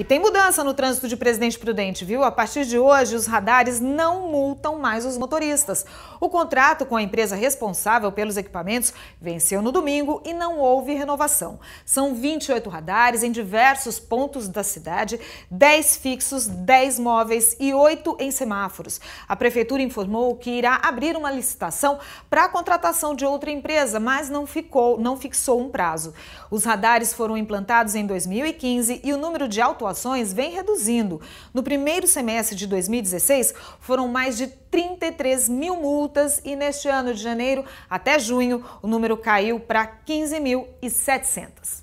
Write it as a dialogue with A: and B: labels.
A: E tem mudança no trânsito de Presidente Prudente, viu? A partir de hoje, os radares não multam mais os motoristas. O contrato com a empresa responsável pelos equipamentos venceu no domingo e não houve renovação. São 28 radares em diversos pontos da cidade, 10 fixos, 10 móveis e 8 em semáforos. A prefeitura informou que irá abrir uma licitação para a contratação de outra empresa, mas não ficou, não fixou um prazo. Os radares foram implantados em 2015 e o número de autuações vem reduzindo. No primeiro semestre de 2016, foram mais de 33 mil multas e neste ano de janeiro até junho, o número caiu para 15.700.